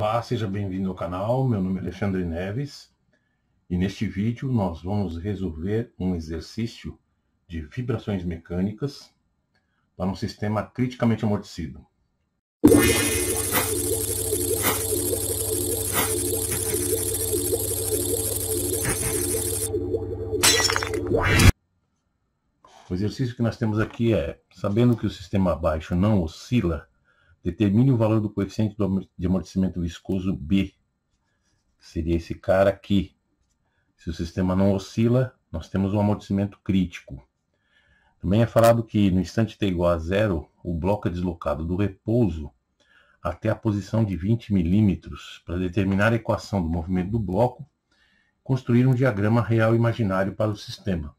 Olá, seja bem-vindo ao canal. Meu nome é Alexandre Neves e neste vídeo nós vamos resolver um exercício de vibrações mecânicas para um sistema criticamente amortecido. O exercício que nós temos aqui é, sabendo que o sistema baixo não oscila, Determine o valor do coeficiente de amortecimento viscoso B. Seria esse cara aqui. Se o sistema não oscila, nós temos um amortecimento crítico. Também é falado que no instante t igual a zero, o bloco é deslocado do repouso até a posição de 20 milímetros. Para determinar a equação do movimento do bloco, construir um diagrama real imaginário para o sistema.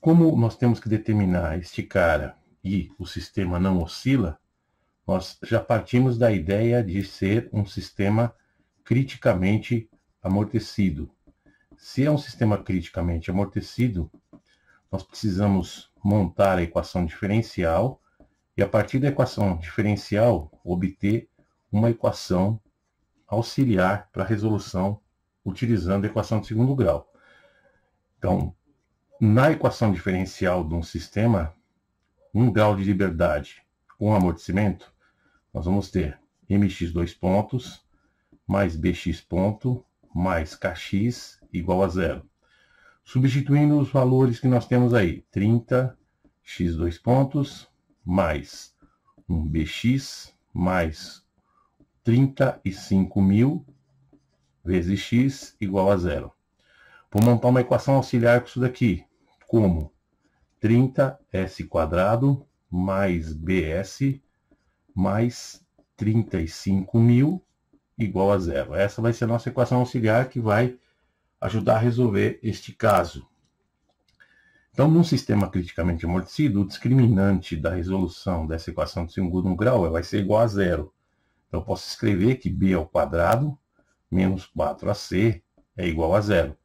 Como nós temos que determinar este cara e o sistema não oscila, nós já partimos da ideia de ser um sistema criticamente amortecido. Se é um sistema criticamente amortecido, nós precisamos montar a equação diferencial e, a partir da equação diferencial, obter uma equação auxiliar para a resolução utilizando a equação de segundo grau. Então, na equação diferencial de um sistema, um grau de liberdade com um amortecimento nós vamos ter mx dois pontos mais bx ponto mais kx igual a zero. Substituindo os valores que nós temos aí, 30 x dois pontos mais 1bx mais 35.000 mil vezes x igual a zero. Vou montar uma equação auxiliar com isso daqui, como 30s quadrado mais bs mais 35 mil igual a zero. Essa vai ser a nossa equação auxiliar que vai ajudar a resolver este caso. Então, num sistema criticamente amortecido, o discriminante da resolução dessa equação de segundo grau vai ser igual a zero. Então, eu posso escrever que b ao quadrado menos 4ac é igual a zero.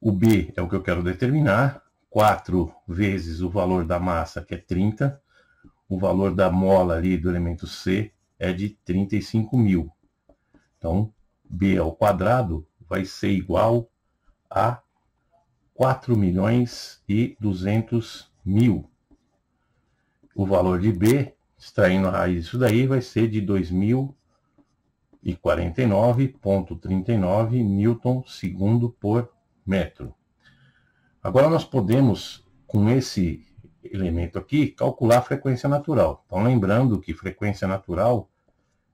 O b é o que eu quero determinar, 4 vezes o valor da massa, que é 30, o valor da mola ali do elemento C é de 35 mil. Então, B ao quadrado vai ser igual a 4 milhões e 200 mil. O valor de B, extraindo a raiz disso daí, vai ser de 2.049,39 newton segundo por metro. Agora nós podemos, com esse elemento aqui, calcular a frequência natural. Então, lembrando que frequência natural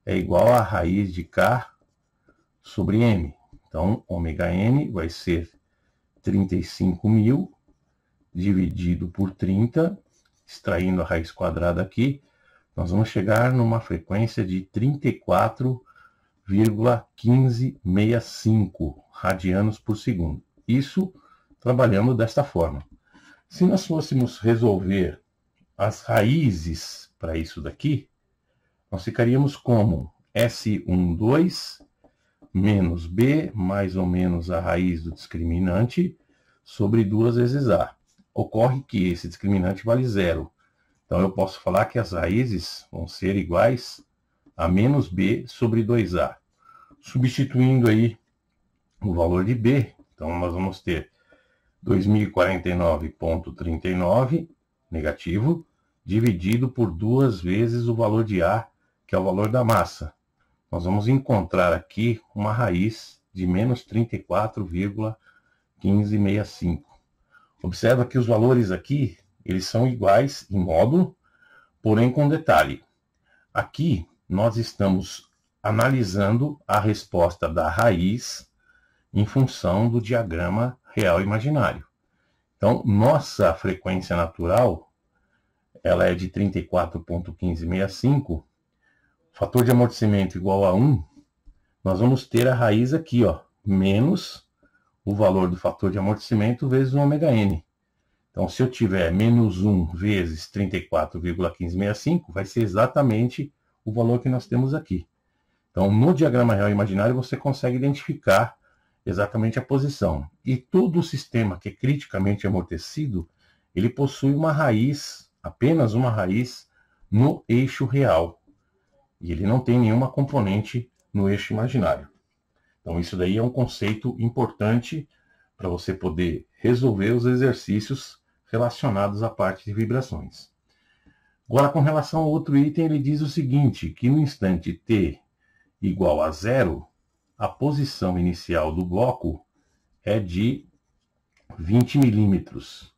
é igual a raiz de K sobre M. Então, ômega n vai ser 35 mil dividido por 30, extraindo a raiz quadrada aqui, nós vamos chegar numa frequência de 34,1565 radianos por segundo. Isso trabalhando desta forma. Se nós fôssemos resolver as raízes para isso daqui, nós ficaríamos como S12 menos B, mais ou menos a raiz do discriminante, sobre duas vezes A. Ocorre que esse discriminante vale zero. Então, eu posso falar que as raízes vão ser iguais a menos B sobre 2A. Substituindo aí o valor de B, então nós vamos ter 2049,39 negativo, dividido por duas vezes o valor de A, que é o valor da massa. Nós vamos encontrar aqui uma raiz de menos 34,1565. Observa que os valores aqui, eles são iguais em módulo, porém com detalhe. Aqui nós estamos analisando a resposta da raiz em função do diagrama real imaginário. Então, nossa frequência natural, ela é de 34.1565, fator de amortecimento igual a 1, nós vamos ter a raiz aqui, ó, menos o valor do fator de amortecimento vezes o ômega n. Então, se eu tiver menos 1 vezes 34,1565, vai ser exatamente o valor que nós temos aqui. Então, no diagrama real imaginário, você consegue identificar exatamente a posição. E todo o sistema que é criticamente amortecido, ele possui uma raiz, apenas uma raiz, no eixo real. E ele não tem nenhuma componente no eixo imaginário. Então isso daí é um conceito importante para você poder resolver os exercícios relacionados à parte de vibrações. Agora, com relação ao outro item, ele diz o seguinte, que no instante t igual a zero, a posição inicial do bloco é de 20 milímetros.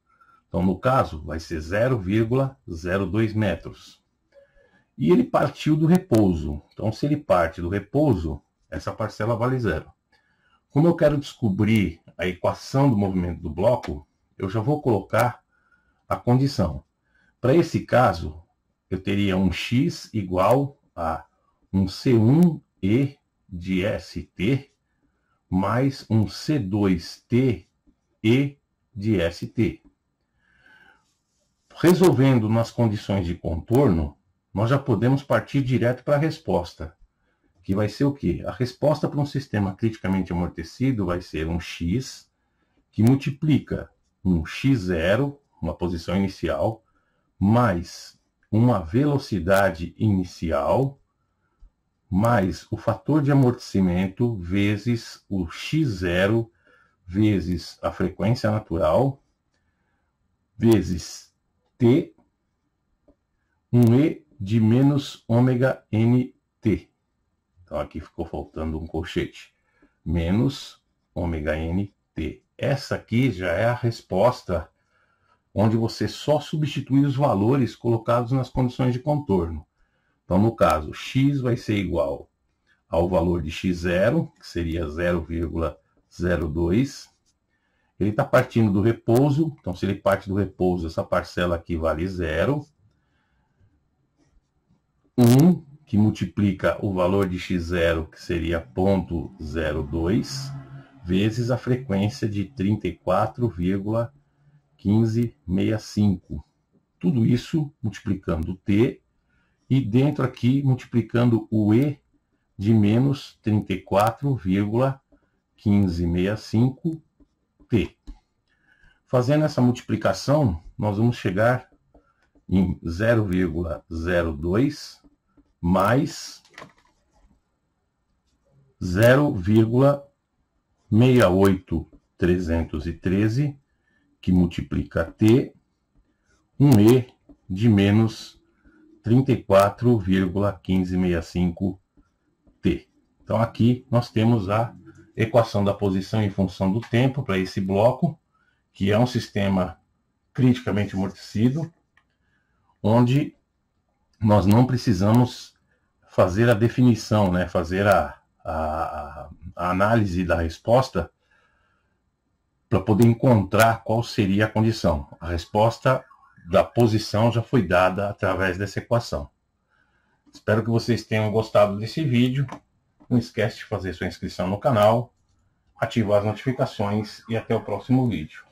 Então, no caso, vai ser 0,02 metros. E ele partiu do repouso. Então, se ele parte do repouso, essa parcela vale zero. Como eu quero descobrir a equação do movimento do bloco, eu já vou colocar a condição. Para esse caso, eu teria um x igual a um C1E de ST mais um C2T E de ST. Resolvendo nas condições de contorno, nós já podemos partir direto para a resposta, que vai ser o quê? A resposta para um sistema criticamente amortecido vai ser um x que multiplica um x0, uma posição inicial, mais uma velocidade inicial mais o fator de amortecimento vezes o x0 vezes a frequência natural vezes t, um e de menos ômega nt. Então aqui ficou faltando um colchete. Menos ômega nt. Essa aqui já é a resposta onde você só substitui os valores colocados nas condições de contorno. Então, no caso, x vai ser igual ao valor de x0, que seria 0,02. Ele está partindo do repouso, então se ele parte do repouso, essa parcela aqui vale 0. 1, que multiplica o valor de x0, que seria 0,02, vezes a frequência de 34,1565. Tudo isso multiplicando t e dentro aqui, multiplicando o E de menos 34,1565T. Fazendo essa multiplicação, nós vamos chegar em 0,02 mais 0,68313, que multiplica T, um E de menos 34,1565t. Então aqui nós temos a equação da posição em função do tempo para esse bloco, que é um sistema criticamente amortecido, onde nós não precisamos fazer a definição, né? fazer a, a, a análise da resposta para poder encontrar qual seria a condição. A resposta da posição já foi dada através dessa equação. Espero que vocês tenham gostado desse vídeo. Não esquece de fazer sua inscrição no canal, ativar as notificações e até o próximo vídeo.